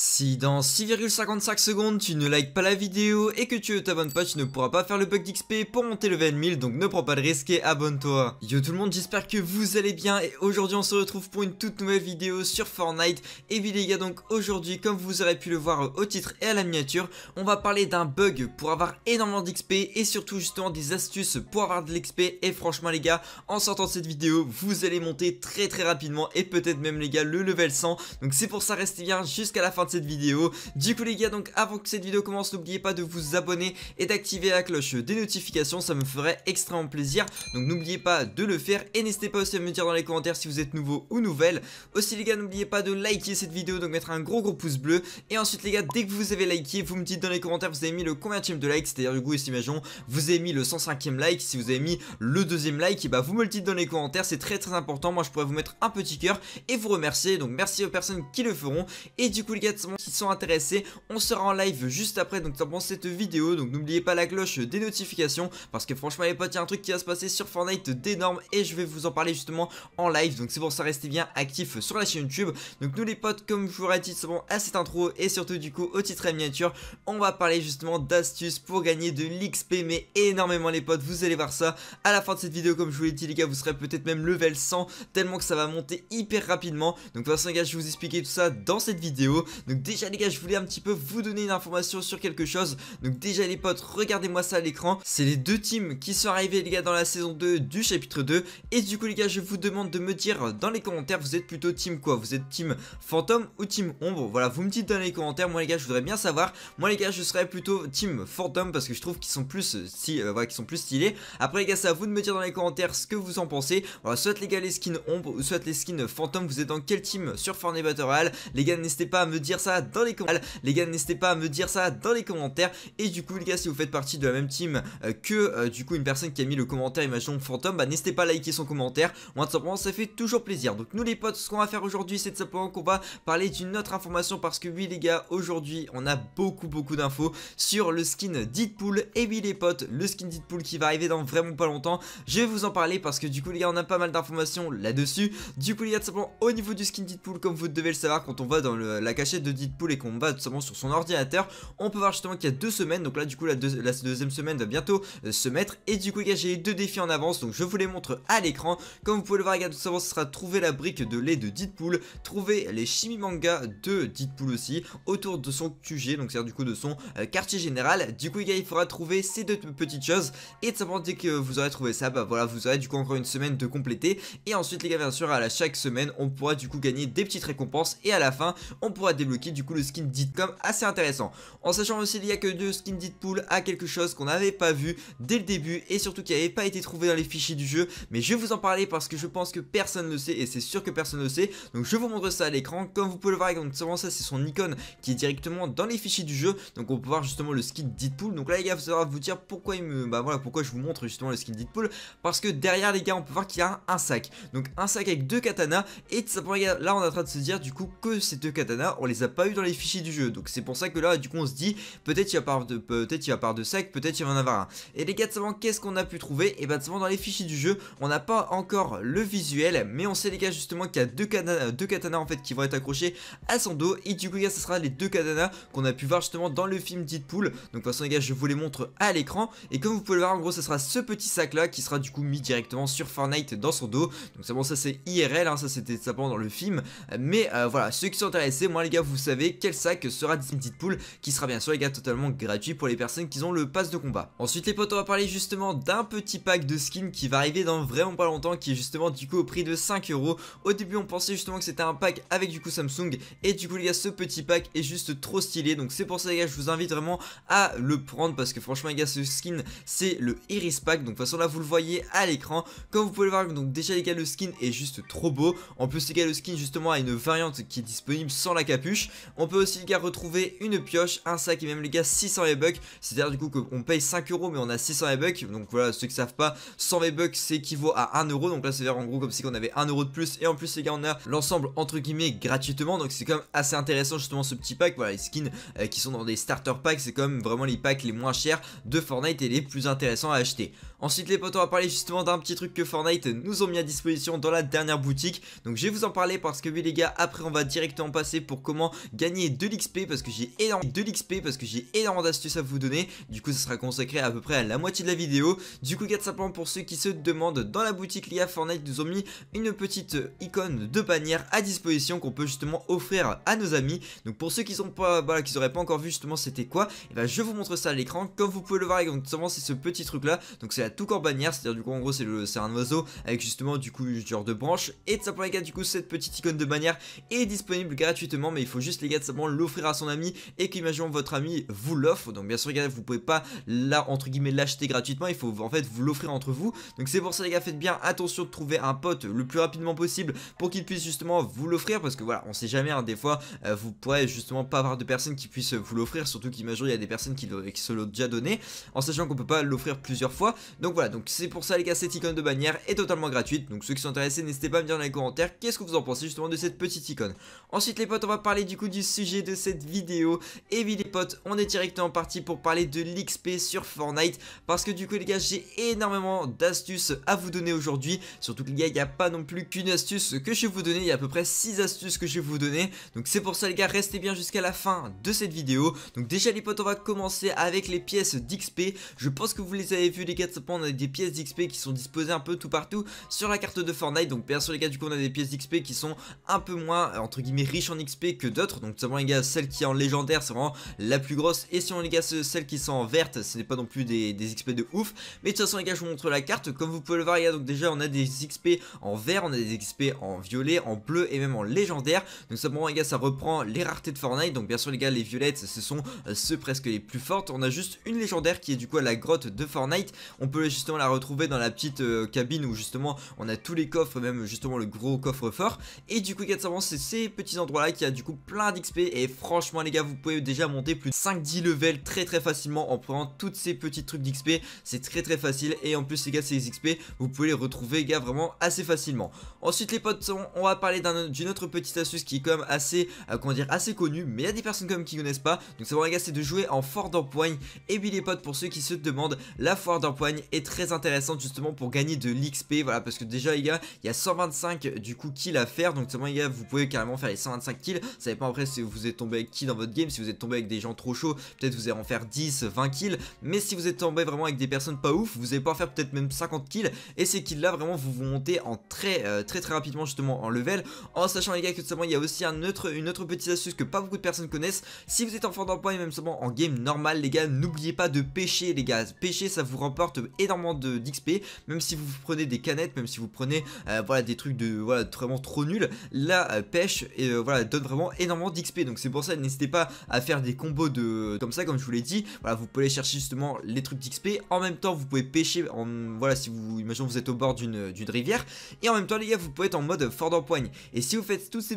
Si dans 6,55 secondes tu ne likes pas la vidéo et que tu ne t'abonnes pas, tu ne pourras pas faire le bug d'XP pour monter le 1000 donc ne prends pas de risque et abonne-toi. Yo tout le monde, j'espère que vous allez bien et aujourd'hui on se retrouve pour une toute nouvelle vidéo sur Fortnite. Et oui les gars, donc aujourd'hui comme vous aurez pu le voir au titre et à la miniature, on va parler d'un bug pour avoir énormément d'XP et surtout justement des astuces pour avoir de l'XP. Et franchement les gars, en sortant de cette vidéo, vous allez monter très très rapidement et peut-être même les gars le level 100. Donc c'est pour ça, restez bien jusqu'à la fin cette vidéo. Du coup les gars, donc avant que cette vidéo commence, n'oubliez pas de vous abonner et d'activer la cloche des notifications, ça me ferait extrêmement plaisir. Donc n'oubliez pas de le faire et n'hésitez pas aussi à me dire dans les commentaires si vous êtes nouveau ou nouvelle. Aussi les gars, n'oubliez pas de liker cette vidéo, donc mettre un gros gros pouce bleu. Et ensuite les gars, dès que vous avez liké, vous me dites dans les commentaires vous avez mis le combien de likes, c'est-à-dire du coup, imaginons, vous avez mis le 105e like, si vous avez mis le deuxième like, et eh bah ben, vous me le dites dans les commentaires, c'est très très important. Moi je pourrais vous mettre un petit cœur et vous remercier. Donc merci aux personnes qui le feront. Et du coup les gars, qui sont intéressés. On sera en live juste après, donc dans cette vidéo. Donc n'oubliez pas la cloche des notifications. Parce que franchement les potes, il y a un truc qui va se passer sur Fortnite d'énorme. Et je vais vous en parler justement en live. Donc c'est pour ça, restez bien actifs sur la chaîne YouTube. Donc nous les potes, comme je vous l'ai dit, à cette intro et surtout du coup au titre à miniature, on va parler justement d'astuces pour gagner de l'XP. Mais énormément les potes, vous allez voir ça. À la fin de cette vidéo, comme je vous l'ai dit les gars, vous serez peut-être même level 100. Tellement que ça va monter hyper rapidement. Donc de toute façon les gars, je vais vous expliquer tout ça dans cette vidéo. Donc déjà les gars je voulais un petit peu vous donner une information sur quelque chose Donc déjà les potes regardez-moi ça à l'écran C'est les deux teams qui sont arrivés les gars dans la saison 2 du chapitre 2 Et du coup les gars je vous demande de me dire dans les commentaires vous êtes plutôt team quoi Vous êtes team fantôme ou team ombre Voilà vous me dites dans les commentaires moi les gars je voudrais bien savoir Moi les gars je serais plutôt team fantôme parce que je trouve qu'ils sont plus si, euh, sont plus stylés Après les gars c'est à vous de me dire dans les commentaires ce que vous en pensez Voilà soit les gars les skins ombre ou soit les skins fantômes. vous êtes dans quel team sur Fortnite Battle Royale Les gars n'hésitez pas à me dire dire ça dans les commentaires. Les gars, n'hésitez pas à me dire ça dans les commentaires. Et du coup, les gars, si vous faites partie de la même team euh, que euh, du coup une personne qui a mis le commentaire Imaginons Fantôme, bah n'hésitez pas à liker son commentaire. Moi, tout simplement, ça fait toujours plaisir. Donc, nous les potes, ce qu'on va faire aujourd'hui, c'est de simplement qu'on va parler d'une autre information parce que oui, les gars, aujourd'hui, on a beaucoup, beaucoup d'infos sur le skin Deadpool. Et oui, les potes, le skin Deadpool qui va arriver dans vraiment pas longtemps. Je vais vous en parler parce que du coup, les gars, on a pas mal d'informations là-dessus. Du coup, les gars, tout simplement, au niveau du skin Deadpool, comme vous devez le savoir, quand on va dans la cachette de Deadpool et qu'on bat simplement sur son ordinateur, on peut voir justement qu'il y a deux semaines, donc là du coup la, deuxième semaine va bientôt euh, se mettre, et du coup les gars j'ai eu deux défis en avance, donc je vous les montre à l'écran, comme vous pouvez le voir, les gars tout simplement ce sera trouver la brique de lait de Deadpool, trouver les chimimanga de Deadpool aussi, autour de son QG, donc c'est-à-dire du coup de son euh, quartier général, du coup les gars il faudra trouver ces deux petites choses, et tout simplement dès que vous aurez trouvé ça, bah voilà, vous aurez du coup encore une semaine de compléter, et ensuite les gars bien sûr à chaque semaine on pourra du coup gagner des petites récompenses, et à la fin on pourra développer qui du coup le skin comme assez intéressant. En sachant aussi qu'il y a que deux skins Deadpool à quelque chose qu'on n'avait pas vu dès le début et surtout qui n'avait pas été trouvé dans les fichiers du jeu. Mais je vais vous en parler parce que je pense que personne ne le sait et c'est sûr que personne ne le sait. Donc je vous montre ça à l'écran. Comme vous pouvez le voir, comme ça c'est son icône qui est directement dans les fichiers du jeu. Donc on peut voir justement le skin Deadpool. Donc là les gars, vous va vous dire pourquoi il me... Bah voilà, pourquoi je vous montre justement le skin Deadpool. Parce que derrière les gars, on peut voir qu'il y a un, sac. Donc un sac avec deux katanas et ça, là on est en train de se dire du coup que ces deux katanas, on les pas eu dans les fichiers du jeu. Donc c'est pour ça que là, du coup, on se dit, peut-être il a part de peut-être il a part de sac, peut-être il va en avoir un. Et les gars, de savant qu'est-ce qu'on a pu trouver Et eh ben, de dans les fichiers du jeu, on n'a pas encore le visuel, mais on sait les gars justement qu'il y a deux katanas, deux katanas en fait qui vont être accrochés à son dos. Et du coup, les gars, ce sera les deux katanas qu'on a pu voir justement dans le film Deadpool. Donc de toute façon, les gars, je vous les montre à l'écran. Et comme vous pouvez le voir, en gros, ce sera ce petit sac là qui sera du coup mis directement sur Fortnite dans son dos. Donc c'est bon, ça c'est IRL, hein, ça c'était ça dans le film. Mais euh, voilà, ceux qui sont intéressés, moi les gars, vous savez quel sac sera Disney petite poule qui sera bien sûr les gars totalement gratuit pour les personnes qui ont le pass de combat. Ensuite les potes on va parler justement d'un petit pack de skin qui va arriver dans vraiment pas longtemps qui est justement du coup au prix de 5 euros. Au début on pensait justement que c'était un pack avec du coup Samsung et du coup les gars ce petit pack est juste trop stylé donc c'est pour ça les gars je vous invite vraiment à le prendre parce que franchement les gars ce skin c'est le Iris Pack donc de toute façon là vous le voyez à l'écran comme vous pouvez le voir donc déjà les gars le skin est juste trop beau en plus les gars le skin justement a une variante qui est disponible sans la capuche on peut aussi les gars retrouver une pioche, un sac et même les gars 600 V-Bucks. C'est-à-dire du coup qu'on paye 5 euros mais on a 600 V-Bucks. Donc voilà, ceux qui savent pas, 100 V-Bucks c'est à 1 euro. Donc là c'est en gros comme si on avait 1 euro de plus. Et en plus les gars on a l'ensemble entre guillemets gratuitement. Donc c'est quand même assez intéressant justement ce petit pack. Voilà les skins euh, qui sont dans des starter packs. C'est quand même vraiment les packs les moins chers de Fortnite et les plus intéressants à acheter. Ensuite les potes on va parler justement d'un petit truc que Fortnite nous ont mis à disposition dans la dernière boutique. Donc je vais vous en parler parce que oui les gars après on va directement passer pour comment gagner de l'XP parce que j'ai énormément de l'XP parce que j'ai énormément d'astuces à vous donner. Du coup, ça sera consacré à peu près à la moitié de la vidéo. Du coup, quatre simplement pour ceux qui se demandent, dans la boutique Lia Fortnite, nous ont mis une petite icône de bannière à disposition qu'on peut justement offrir à nos amis. Donc pour ceux qui sont pas voilà, bah, qui n'auraient pas encore vu justement c'était quoi, et eh ben je vous montre ça à l'écran. Comme vous pouvez le voir, exactement c'est ce petit truc là. Donc c'est la tout corps bannière, c'est-à-dire du coup en gros c'est c'est un oiseau avec justement du coup genre de branches et de simplement les gars du coup cette petite icône de bannière est disponible gratuitement mais il faut juste les gars simplement l'offrir à son ami et qu'imaginons votre ami vous l'offre. Donc bien sûr les gars vous pouvez pas là entre guillemets l'acheter gratuitement, il faut en fait vous l'offrir entre vous. Donc c'est pour ça les gars faites bien attention de trouver un pote le plus rapidement possible pour qu'il puisse justement vous l'offrir parce que voilà on sait jamais hein. des fois euh, vous pourrez justement pas avoir de personnes qui puissent vous l'offrir surtout qu'imaginons il y a des personnes qui, qui se l'ont déjà donné en sachant qu'on peut pas l'offrir plusieurs fois. Donc voilà donc c'est pour ça les gars cette icône de bannière est totalement gratuite. Donc ceux qui sont intéressés n'hésitez pas à me dire dans les commentaires qu'est-ce que vous en pensez justement de cette petite icône. Ensuite les potes on va parler du coup du sujet de cette vidéo. Et oui les potes, on est directement parti pour parler de l'XP sur Fortnite. Parce que du coup les gars, j'ai énormément d'astuces à vous donner aujourd'hui. Surtout que les gars, il n'y a pas non plus qu'une astuce que je vais vous donner. Il y a à peu près 6 astuces que je vais vous donner. Donc c'est pour ça les gars, restez bien jusqu'à la fin de cette vidéo. Donc déjà les potes, on va commencer avec les pièces d'XP. Je pense que vous les avez vu les gars, on a des pièces d'XP qui sont disposées un peu tout partout sur la carte de Fortnite. Donc bien sûr les gars, du coup on a des pièces d'XP qui sont un peu moins entre guillemets riches en XP que d'autres. Donc simplement les gars, celle qui est en légendaire, c'est vraiment la plus grosse. Et on les gars, celles qui sont en verte, ce n'est pas non plus des, XP de ouf. Mais de toute façon les gars, je vous montre la carte. Comme vous pouvez le voir les gars, donc déjà on a des XP en vert, on a des XP en violet, en bleu et même en légendaire. Donc simplement les gars, ça reprend les raretés de Fortnite. Donc bien sûr les gars, les violettes, ce sont euh, ceux presque les plus fortes. On a juste une légendaire qui est du coup à la grotte de Fortnite. On peut justement la retrouver dans la petite euh, cabine où justement on a tous les coffres, même justement le gros coffre fort. Et du coup, 400 c'est ces petits endroits là qui a du coup plein d'XP et franchement les gars vous pouvez déjà monter plus de 5-10 levels très très facilement en prenant toutes ces petits trucs d'XP c'est très très facile et en plus les gars ces XP vous pouvez les retrouver les gars vraiment assez facilement ensuite les potes on, va parler d'une autre petite astuce qui est quand même assez euh, comment dire assez connue mais il y a des personnes quand même qui connaissent pas donc bon les gars c'est de jouer en fort d'empoigne et puis les potes pour ceux qui se demandent la foire d'empoigne est très intéressante justement pour gagner de l'XP voilà parce que déjà les gars il y a 125 du coup kills à faire donc seulement les gars vous pouvez carrément faire les 125 kills savez pas après si vous êtes tombé avec qui dans votre game, si vous êtes tombé avec des gens trop chauds, peut-être vous allez en faire 10, 20 kills, mais si vous êtes tombé vraiment avec des personnes pas ouf, vous allez pouvoir faire peut-être même 50 kills, et ces kills là vraiment vous vous montez en très euh, très très rapidement justement en level, en sachant les gars que simplement il y a aussi une autre petite astuce que pas beaucoup de personnes connaissent, si vous êtes en d'emploi et même seulement en game normal les gars, n'oubliez pas de pêcher les gars, pêcher ça vous remporte énormément d'XP, même si vous prenez des canettes, même si vous prenez euh, voilà des trucs de voilà vraiment trop nuls, la euh, pêche et voilà donne vraiment énormément d'XP. Donc c'est pour ça, n'hésitez pas à faire des combos de comme ça, comme je vous l'ai dit. Voilà, vous pouvez chercher justement les trucs d'XP. En même temps, vous pouvez pêcher. En... Voilà, si vous imaginez vous êtes au bord d'une rivière. Et en même temps, les gars, vous pouvez être en mode fort d'empoigne. Et si vous faites toutes ces,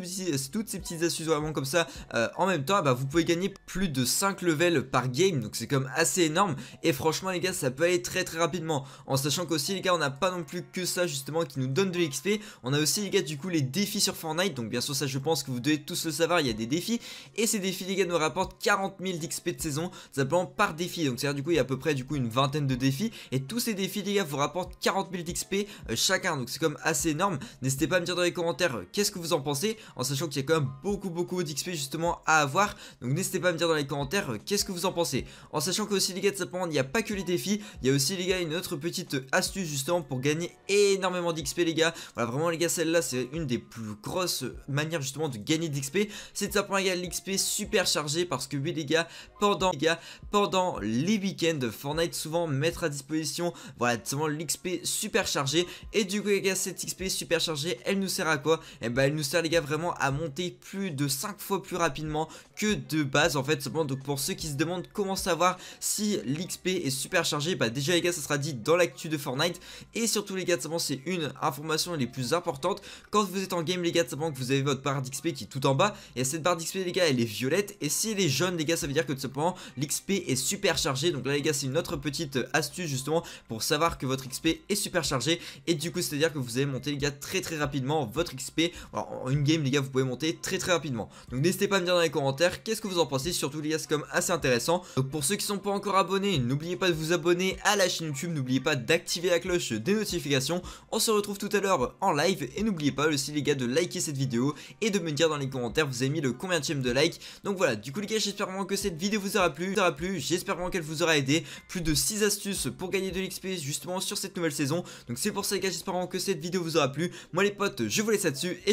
toutes ces petites astuces vraiment comme ça euh, en même temps, bah, vous pouvez gagner plus de 5 levels par game. Donc c'est comme assez énorme. Et franchement, les gars, ça peut aller très très rapidement. En sachant qu'aussi, les gars, on n'a pas non plus que ça justement qui nous donne de l'XP. On a aussi, les gars, du coup, les défis sur Fortnite. Donc bien sûr, ça, je pense que vous devez tous le savoir il y a des défis. Et ces défis, les gars, nous rapportent 40 000 d'XP de saison, simplement par défi. Donc, c'est-à-dire, du coup, il y a à peu près du coup une vingtaine de défis. Et tous ces défis, les gars, vous rapportent 40 000 d'XP chacun. Donc, c'est comme assez énorme. N'hésitez pas à me dire dans les commentaires euh, qu'est-ce que vous en pensez, en sachant qu'il y a quand même beaucoup, beaucoup d'XP justement à avoir. Donc, n'hésitez pas à me dire dans les commentaires euh, qu'est-ce que vous en pensez. En sachant que aussi, les gars, de simplement, il n'y a pas que les défis, il y a aussi, les gars, une autre petite euh, astuce justement pour gagner énormément d'XP, les gars. Voilà, vraiment, les gars, celle-là, c'est une des plus grosses manières justement de gagner d'XP. C'est simplement les gars l'XP super chargé parce que oui les gars, pendant les gars, pendant les week-ends, Fortnite souvent mettre à disposition voilà l'XP super chargé et du coup les gars cette XP super chargée elle nous sert à quoi Et eh ben elle nous sert les gars vraiment à monter plus de 5 fois plus rapidement que de base en fait simplement donc pour ceux qui se demandent comment savoir si l'XP est super chargé bah déjà les gars ça sera dit dans l'actu de Fortnite et surtout les gars c'est une information les plus importantes quand vous êtes en game les gars que vous avez votre barre d'XP qui est tout en bas et cette barre d'XP les gars elle est violette et si elle est jaune les gars ça veut dire que de ce point, l'XP est super chargé Donc là les gars c'est une autre petite astuce justement pour savoir que votre XP est super chargé Et du coup c'est à dire que vous allez monter les gars très très rapidement votre XP En une game les gars vous pouvez monter très très rapidement Donc n'hésitez pas à me dire dans les commentaires qu'est-ce que vous en pensez Surtout les gars c'est comme assez intéressant Donc pour ceux qui sont pas encore abonnés n'oubliez pas de vous abonner à la chaîne YouTube N'oubliez pas d'activer la cloche des notifications On se retrouve tout à l'heure en live et n'oubliez pas aussi les gars de liker cette vidéo et de me dire dans les commentaires vous avez mis le combien de like. Donc voilà, du coup les gars, j'espère vraiment que cette vidéo vous aura plu, aura plu. j'espère vraiment qu'elle vous aura aidé. Plus de 6 astuces pour gagner de l'XP justement sur cette nouvelle saison. Donc c'est pour ça les gars, j'espère vraiment que cette vidéo vous aura plu. Moi les potes, je vous laisse là-dessus. et